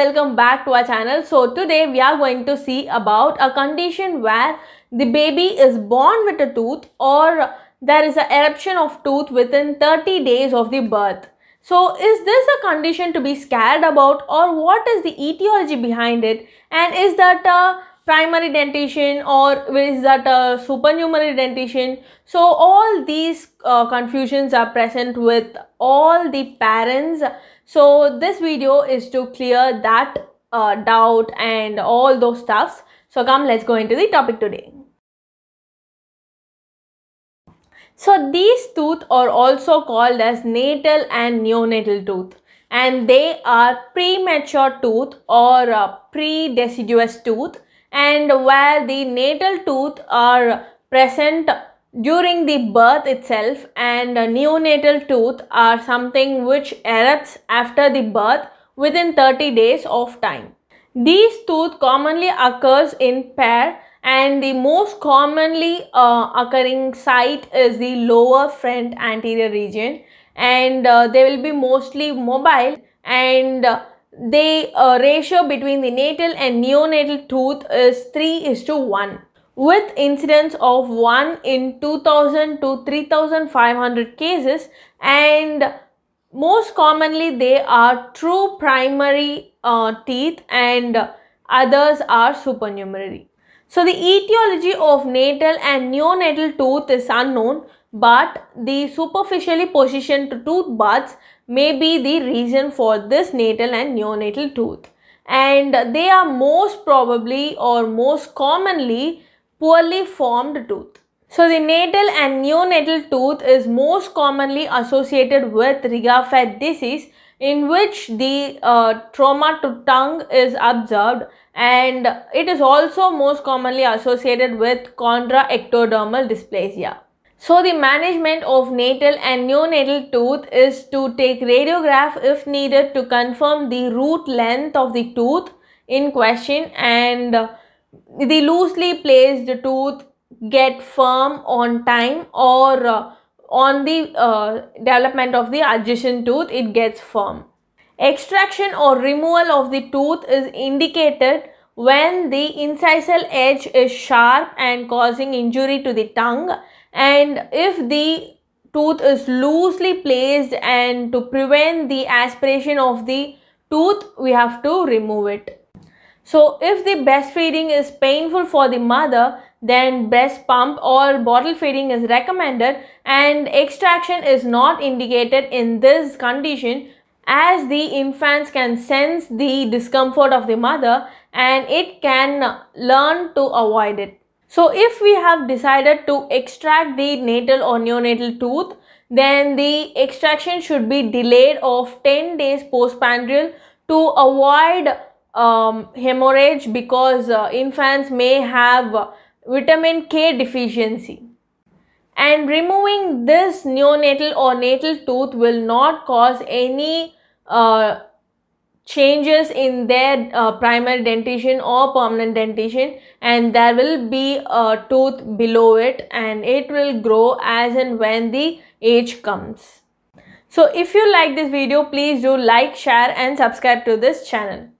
welcome back to our channel so today we are going to see about a condition where the baby is born with a tooth or there is an eruption of tooth within 30 days of the birth so is this a condition to be scared about or what is the etiology behind it and is that a primary dentition or is that a supernumerary dentition so all these uh, confusions are present with all the parents so this video is to clear that uh, doubt and all those stuffs so come let's go into the topic today so these tooth are also called as natal and neonatal tooth and they are premature tooth or uh, pre-deciduous tooth and where the natal tooth are present during the birth itself and neonatal tooth are something which erupts after the birth within 30 days of time. These tooth commonly occurs in pair and the most commonly uh, occurring site is the lower front anterior region and uh, they will be mostly mobile and uh, the uh, ratio between the natal and neonatal tooth is 3 is to 1 with incidence of 1 in 2000 to 3500 cases and most commonly they are true primary uh, teeth and others are supernumerary so the etiology of natal and neonatal tooth is unknown but the superficially positioned tooth buds may be the reason for this natal and neonatal tooth and they are most probably or most commonly poorly formed tooth. So the natal and neonatal tooth is most commonly associated with Rigafet disease in which the uh, trauma to tongue is observed and it is also most commonly associated with chondroectodermal dysplasia. So the management of natal and neonatal tooth is to take radiograph if needed to confirm the root length of the tooth in question and the loosely placed tooth get firm on time or uh, on the uh, development of the adjacent tooth it gets firm. Extraction or removal of the tooth is indicated when the incisal edge is sharp and causing injury to the tongue and if the tooth is loosely placed and to prevent the aspiration of the tooth we have to remove it. So if the breastfeeding is painful for the mother then breast pump or bottle feeding is recommended and extraction is not indicated in this condition as the infants can sense the discomfort of the mother and it can learn to avoid it. So if we have decided to extract the natal or neonatal tooth, then the extraction should be delayed of 10 days postprandial to avoid um, hemorrhage because uh, infants may have vitamin K deficiency. And removing this neonatal or natal tooth will not cause any uh, changes in their uh, primary dentition or permanent dentition and there will be a tooth below it and it will grow as and when the age comes. So if you like this video, please do like, share and subscribe to this channel.